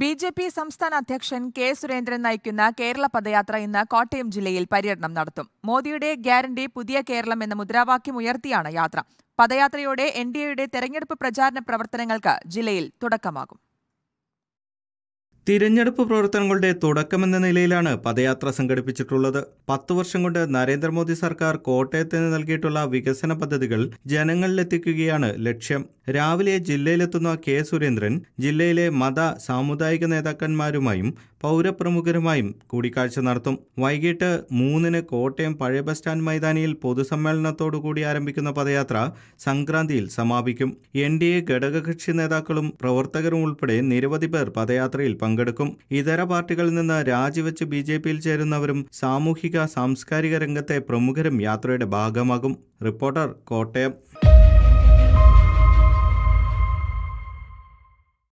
B J P സംസ്ഥാന അധ്യക്ഷൻ K Surendran നയിക്കുന്ന കേരള പദയാത്ര ഇന്ന് കോട്ടയം ജില്ലയിൽ പര്യടനം നടത്തും മോദിയുടെ ഗ്യാരണ്ടി പുതിയ കേരളം എന്ന മുദ്രാവാക്യം ഉയർത്തിയാണ് യാത്ര പദയാത്രയോടെ എൻ ഡി എയുടെ തെരഞ്ഞെടുപ്പ് പ്രചാരണ പ്രവർത്തനങ്ങൾക്ക് ജില്ലയിൽ തുടക്കമാകും തിരഞ്ഞെടുപ്പ് പ്രവർത്തനങ്ങളുടെ തുടക്കമെന്ന നിലയിലാണ് പദയാത്ര സംഘടിപ്പിച്ചിട്ടുള്ളത് പത്തു വർഷം കൊണ്ട് നരേന്ദ്രമോദി സർക്കാർ കോട്ടയത്തിന് നൽകിയിട്ടുള്ള വികസന പദ്ധതികൾ ജനങ്ങളിലെത്തിക്കുകയാണ് ലക്ഷ്യം രാവിലെ ജില്ലയിലെത്തുന്ന കെ സുരേന്ദ്രൻ ജില്ലയിലെ മത സാമുദായിക നേതാക്കന്മാരുമായും പൗരപ്രമുഖരുമായും കൂടിക്കാഴ്ച നടത്തും വൈകിട്ട് മൂന്നിന് കോട്ടയം പഴയ ബസ് സ്റ്റാൻഡ് മൈതാനിയിൽ പൊതുസമ്മേളനത്തോടുകൂടി ആരംഭിക്കുന്ന പദയാത്ര സംക്രാന്തിയിൽ സമാപിക്കും എൻ ഡി എ ഘടകകക്ഷി നേതാക്കളും പ്രവർത്തകരും ഉൾപ്പെടെ നിരവധി പേർ പദയാത്രയിൽ പങ്കെടുക്കും ഇതര പാർട്ടികളിൽ നിന്ന് രാജിവെച്ച് ബി ജെ പിയിൽ ചേരുന്നവരും സാമൂഹിക സാംസ്കാരിക രംഗത്തെ പ്രമുഖരും യാത്രയുടെ ഭാഗമാകും റിപ്പോർട്ടർ കോട്ടയം